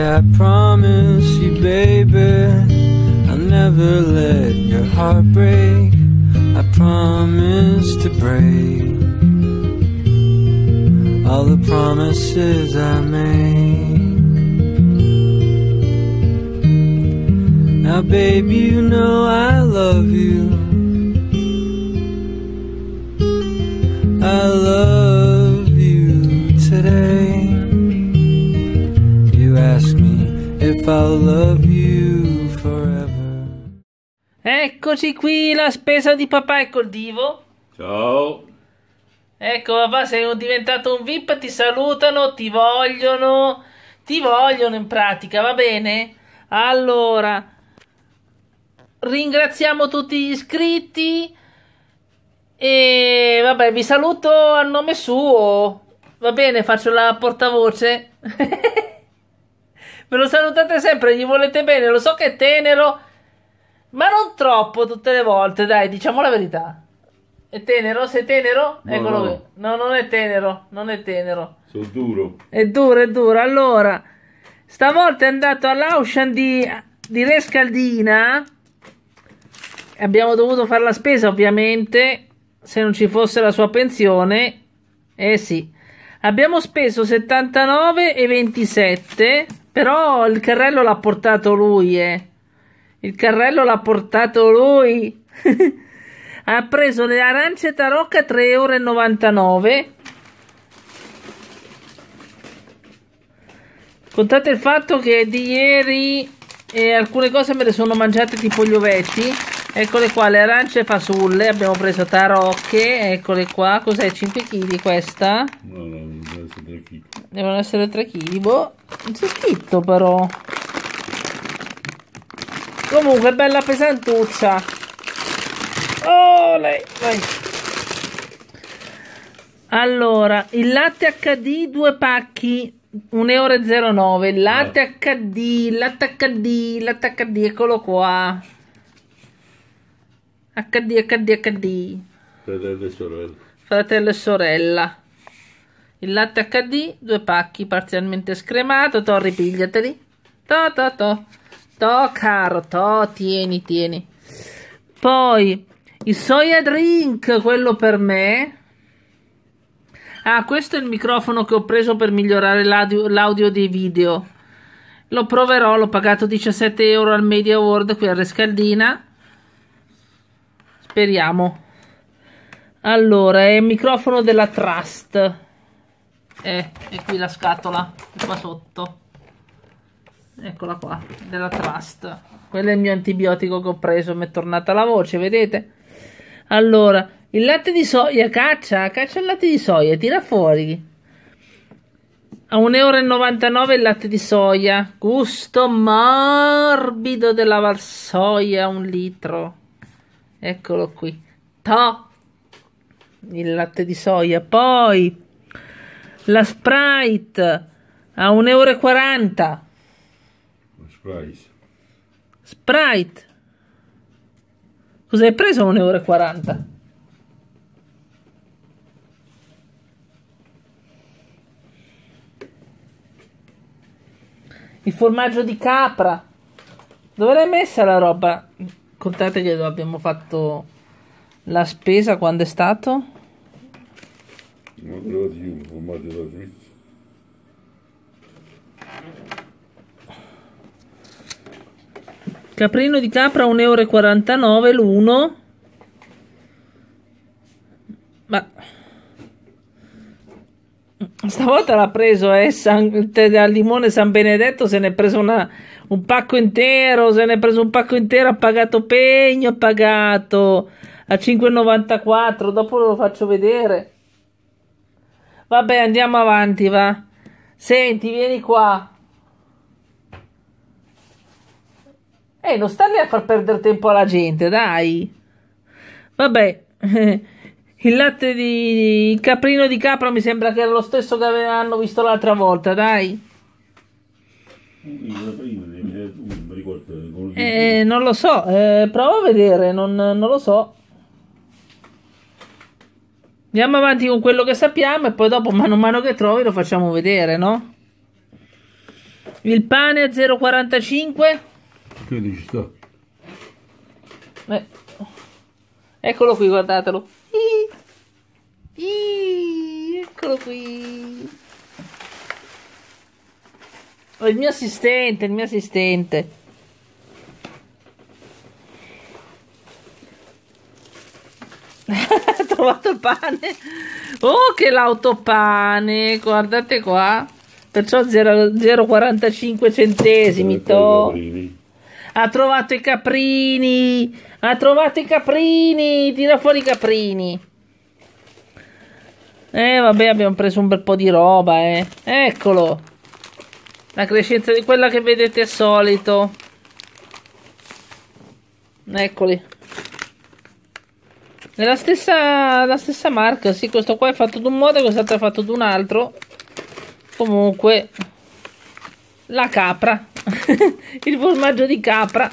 Yeah, I promise you, baby, I'll never let your heart break. I promise to break all the promises I make. Now, baby, you know I love you. I love if I'll love you forever. Eccoci qui, la spesa di papà e col divo. Ciao. Ecco papà, sei diventato un VIP, ti salutano, ti vogliono, ti vogliono in pratica, va bene? Allora, ringraziamo tutti gli iscritti e vabbè, vi saluto a nome suo. Va bene, faccio la portavoce. Me lo salutate sempre, gli volete bene, lo so che è tenero, ma non troppo tutte le volte, dai, diciamo la verità. È tenero? Sei tenero? No, Eccolo no. qui. No, non è tenero, non è tenero. Sono duro. È duro, è duro. Allora, stavolta è andato all'Aushan di, di Rescaldina. Abbiamo dovuto fare la spesa, ovviamente, se non ci fosse la sua pensione. Eh sì. Abbiamo speso 79,27 però il carrello l'ha portato lui, eh. Il carrello l'ha portato lui. ha preso le arance tarocca 3,99 euro. Contate il fatto che di ieri eh, alcune cose me le sono mangiate tipo gli ovetti. Eccole qua, le arance fasulle, abbiamo preso tarocche, eccole qua. Cos'è? 5 kg questa? No, no, non 3 kg. Devono essere 3 kg, boh. Zittito però. Comunque, bella pesantuccia. Oh, lei, vai. Allora, il latte HD, due pacchi, 1,09€. Il latte eh. HD, latte HD, latte HD, eccolo qua. HD, HD, HD. Fratello e sorella. Fratello e sorella. Il latte HD, due pacchi parzialmente scremato. To, ripigliateli. To, to, to. To, caro, to, tieni, tieni. Poi, il soia drink, quello per me. Ah, questo è il microfono che ho preso per migliorare l'audio, l'audio dei video. Lo proverò, l'ho pagato 17 euro al Media World qui a Rescaldina. Speriamo. Allora, è il microfono della Trust. Eh, qui la scatola, qua sotto. Eccola qua, della Trust. Quello è il mio antibiotico che ho preso, mi è tornata la voce, vedete? Allora, il latte di soia, caccia, caccia il latte di soia, tira fuori. A 1,99 euro il latte di soia, gusto morbido della Valsoia, un litro. Eccolo qui. To! Il latte di soia, poi la Sprite a 1,40 euro. Sprite. Sprite. Cosa hai preso a 1,40 euro? Il formaggio di capra. Dove l'hai messa la roba? Contate che abbiamo fatto la spesa quando è stato? Love you, o mother love you. Caprino di capra 1,49 euro l'uno. Ma stavolta l'ha preso eh, San, al limone San Benedetto, se ne è preso una, un pacco intero, se ne è preso un pacco intero, ha pagato pegno, ha pagato a 5,94, dopo lo faccio vedere. Vabbè, andiamo avanti, va. Senti, vieni qua. Ehi, non stai lì a far perdere tempo alla gente, dai. Vabbè, il latte di il caprino di capra mi sembra che è lo stesso che avevano visto l'altra volta, dai. Eh, eh, non lo so, eh, prova a vedere, non, non lo so. Andiamo avanti con quello che sappiamo e poi dopo mano a mano che trovi lo facciamo vedere, no? Il pane a 0,45. Che dici sta? Eh. Eccolo qui, guardatelo. Ii. Ii. Eccolo qui. Oh, il mio assistente, il mio assistente. trovato il pane. Oh, che l'autopane! Guardate qua. Perciò 0,45 centesimi. To. Ha trovato i caprini. Ha trovato i caprini. Tira fuori i caprini. Eh, vabbè, abbiamo preso un bel po' di roba, eh. Eccolo. La crescenza di quella che vedete al solito. Eccoli. Nella stessa, la stessa marca, sì, questo qua è fatto di un modo e quest'altro è fatto di un altro. Comunque, la capra, il formaggio di capra.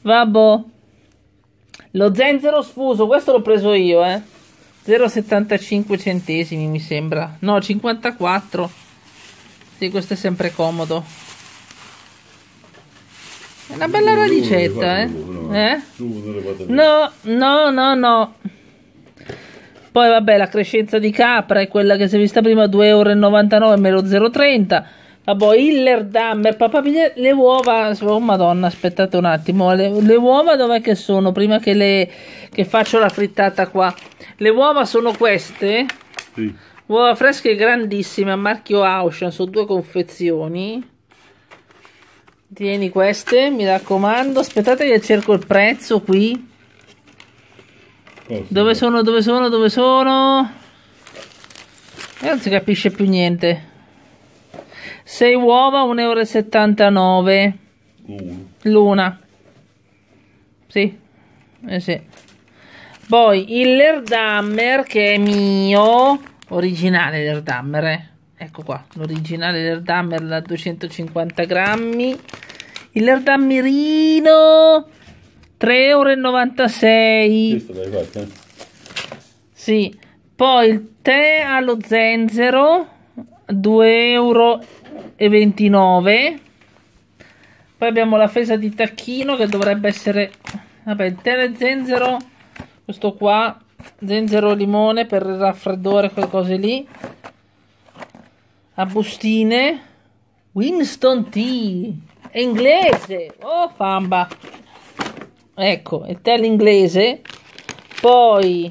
Vabbò. Lo zenzero sfuso, questo l'ho preso io, eh. 0,75 centesimi mi sembra. No, 54. Sì, questo è sempre comodo. È una bella radicetta, eh. Eh? no, no, no, no. Poi vabbè, la crescenza di capra è quella che si è vista prima, 2,99 euro meno 0,30. Vabbè, Hiller Hillerdammer, papà mia, le uova, oh madonna, aspettate un attimo, le, le uova dov'è che sono? Prima che, le, che faccio la frittata qua. Le uova sono queste? Sì. Uova fresche grandissime, marchio Auchan, sono due confezioni tieni queste mi raccomando aspettate che cerco il prezzo qui oh, dove sono dove sono dove sono e eh, non si capisce più niente 6 uova 1,79 euro uh. l'una sì eh sì poi il Lerdammer che è mio originale Lerdammer eh ecco qua l'originale l'erdammer da 250 grammi il l'erdammerino 3,96 euro sì poi il tè allo zenzero 2,29 euro poi abbiamo la fesa di tacchino che dovrebbe essere vabbè il tè allo zenzero questo qua zenzero limone per il raffreddore quelle cose lì a bustine. Winston T. È inglese. Oh, famba. Ecco, il tè l'inglese. Poi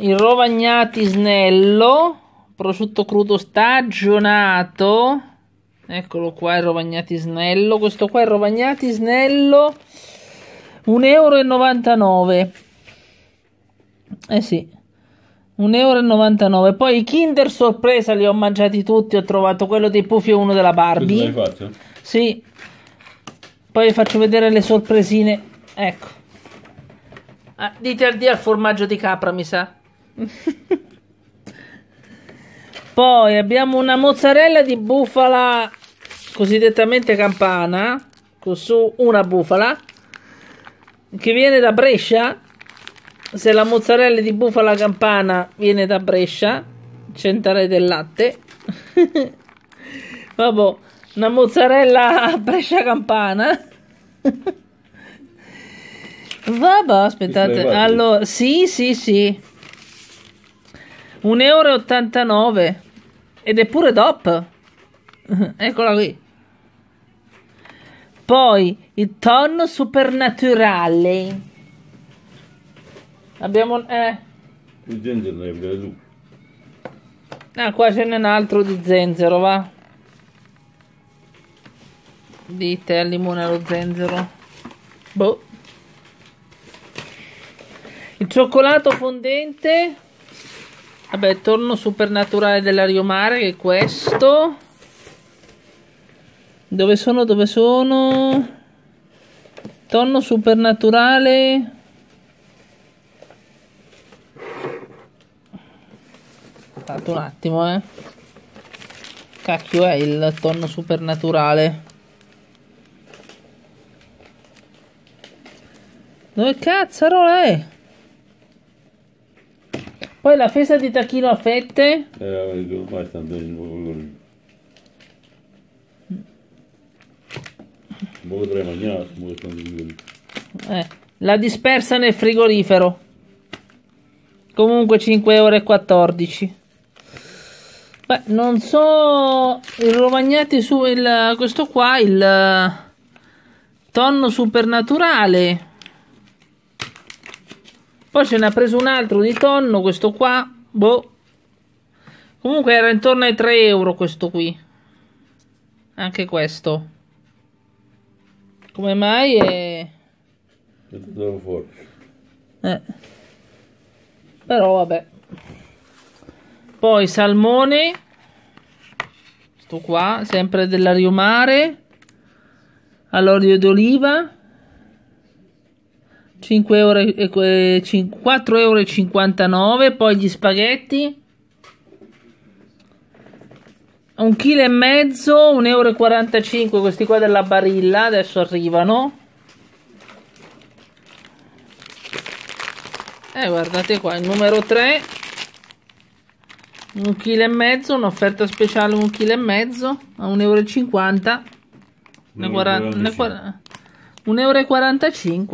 il rovagnati snello, prosciutto crudo stagionato. Eccolo qua il rovagnati snello. Questo qua è il rovagnati snello 1,99 euro. Eh sì. 1,99€. Poi i Kinder Sorpresa li ho mangiati tutti. Ho trovato quello dei Puffy e uno della Barbie. L'hai fatto? Sì. Poi vi faccio vedere le sorpresine. Ecco. Ah, dite al di al formaggio di capra, mi sa. Poi abbiamo una mozzarella di bufala cosiddettamente campana. Con su una bufala. Che viene da Brescia se la mozzarella di bufala campana viene da Brescia, centrale del latte, vabbè, una mozzarella Brescia campana. vabbè, aspettate, allora, sì, sì, sì, 1,89 euro ed è pure top. Eccola qui. Poi il tonno supernaturale Abbiamo un... Eh. Il zenzero deve giù. Ah, qua ce n'è un altro di zenzero, va. Dite al limone allo zenzero. Boh. Il cioccolato fondente. Vabbè, torno supernaturale della Riomare, che è questo. Dove sono? Dove sono? Torno supernaturale aspettate un attimo eh cacchio è il tonno supernaturale dove cazzo è? Eh? poi la festa di tacchino a fette eh, basta, eh, la dispersa nel frigorifero comunque 5 ore 5,14 euro Beh, non so il Romagnetti su il, questo qua, il eh, tonno supernaturale. Poi ce ne ha preso un altro di tonno, questo qua, boh. Comunque era intorno ai 3 euro questo qui. Anche questo. Come mai è... Eh. Però vabbè poi salmone questo qua sempre dell'ario mare all'olio d'oliva 5 euro, 4,59 euro poi gli spaghetti un chilo e mezzo 1,45 euro questi qua della barilla adesso arrivano e eh, guardate qua il numero 3 un chilo e mezzo un'offerta speciale un chilo e mezzo a 1,50 euro 50 1,45 euro, 40, 1,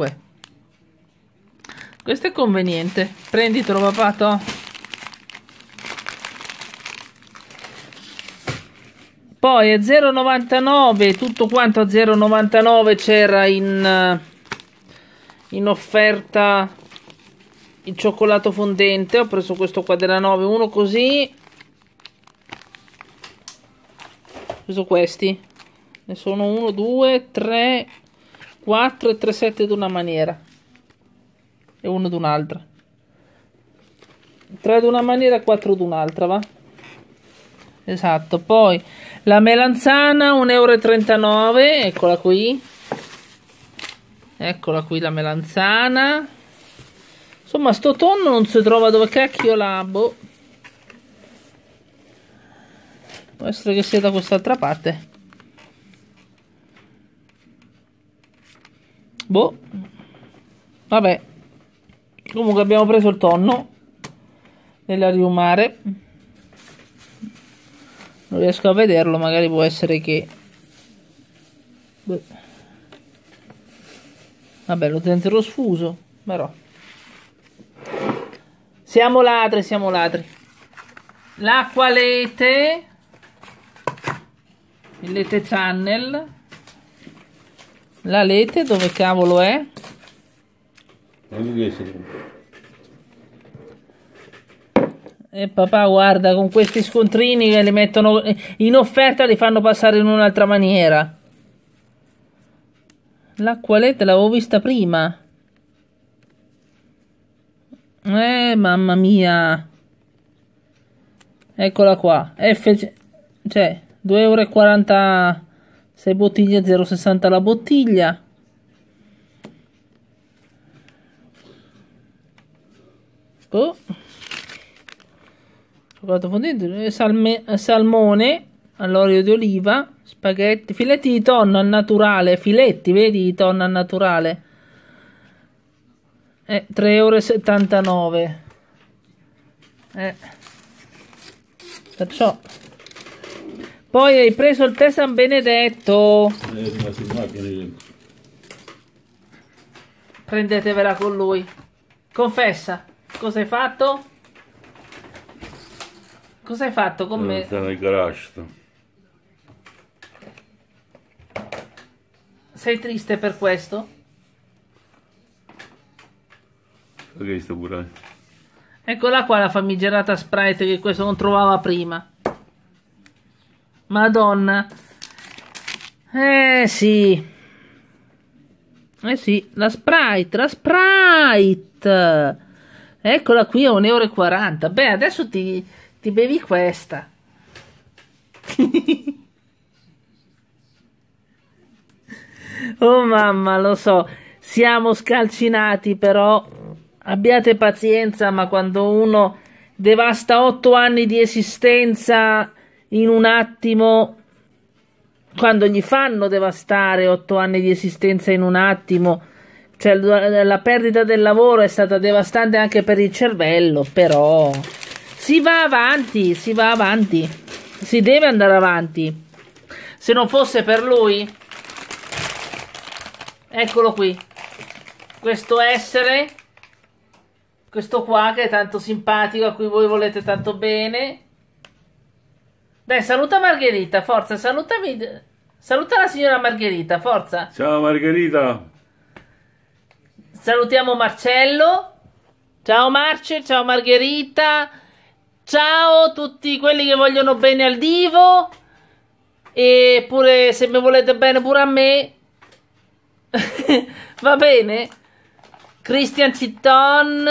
questo è conveniente prenditelo papato poi a 0,99 tutto quanto a 0,99 c'era in, in offerta il cioccolato fondente ho preso questo qua della 9 uno così ho preso questi ne sono 1 2 3 4 e 3 7 una maniera e uno d'un'altra 3 d'una maniera e 4 d'un'altra va esatto poi la melanzana 1,39 euro eccola qui eccola qui la melanzana Insomma, sto tonno non si trova dove cacchio la Può essere che sia da quest'altra parte. Boh. Vabbè. Comunque abbiamo preso il tonno nella riumare. Non riesco a vederlo, magari può essere che... Boh. Vabbè, lo tenterò sfuso, però... Siamo ladri, siamo ladri. L'acqua lete. Il lete channel. La lete dove cavolo è? E papà guarda con questi scontrini che li mettono in offerta li fanno passare in un'altra maniera. L'acqua lete l'avevo vista prima. Eh, mamma mia. Eccola qua. F... Cioè, 2,40 euro 6 bottiglie, 0,60 la bottiglia. Oh. Cioccolato fondente, eh, salme, eh, salmone all'olio di oliva, spaghetti, filetti di tonno al naturale, filetti, vedi, di tonno al naturale. Eh, 3,79 euro. Eh. Perciò. Poi hai preso il tè San Benedetto. Prendetevela con lui. Confessa, cosa hai fatto? Cosa hai fatto con me? Sei triste per questo? Perché sto burrone? Eccola qua la famigerata Sprite che questo non trovava prima. Madonna. Eh sì. Eh sì, la Sprite, la Sprite. Eccola qui a 1,40 euro. Beh, adesso ti, ti bevi questa. oh mamma, lo so, siamo scalcinati però Abbiate pazienza, ma quando uno devasta otto anni di esistenza in un attimo, quando gli fanno devastare otto anni di esistenza in un attimo, cioè la perdita del lavoro è stata devastante anche per il cervello, però si va avanti, si va avanti, si deve andare avanti. Se non fosse per lui, eccolo qui, questo essere questo qua che è tanto simpatico, a cui voi volete tanto bene. Dai, saluta Margherita, forza, salutami. Saluta la signora Margherita, forza. Ciao Margherita. Salutiamo Marcello. Ciao Marce, ciao Margherita. Ciao a tutti quelli che vogliono bene al divo. E pure se mi volete bene pure a me. Va bene? Christian Citton.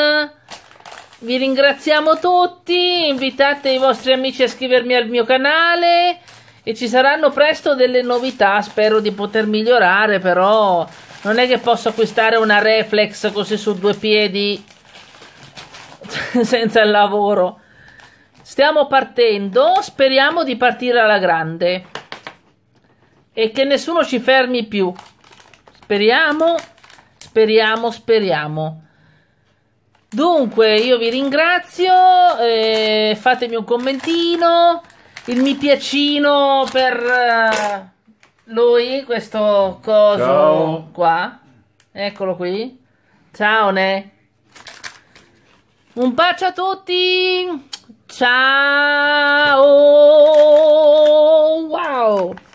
Vi ringraziamo tutti, invitate i vostri amici a iscrivermi al mio canale e ci saranno presto delle novità, spero di poter migliorare, però non è che posso acquistare una reflex così su due piedi senza il lavoro. Stiamo partendo, speriamo di partire alla grande e che nessuno ci fermi più. Speriamo. Speriamo, speriamo. Dunque, io vi ringrazio, eh, fatemi un commentino, il mi piacino per eh, lui, questo coso Ciao. qua. Eccolo qui. Ciao, Ne. Un bacio a tutti. Ciao. Wow.